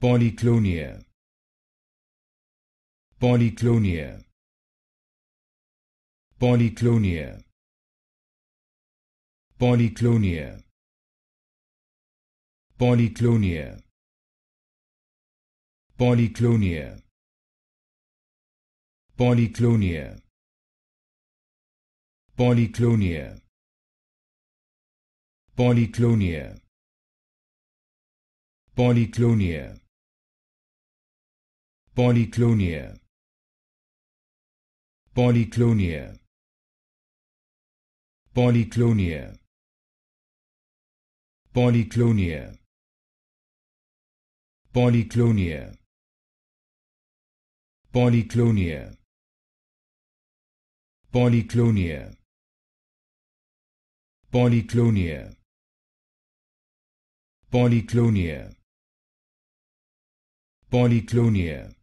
Polyclonia. Polyclonia. Polyclonia. Polyclonia. Polyclonia. Polyclonia. Polyclonia. Polyclonia. Polyclonia. Polyclonia. Polyclonia. Polyclonia. Polyclonia. Polyclonia. Polyclonia. Polyclonia. Polyclonia. Polyclonia. Polyclonia. Polyclonia.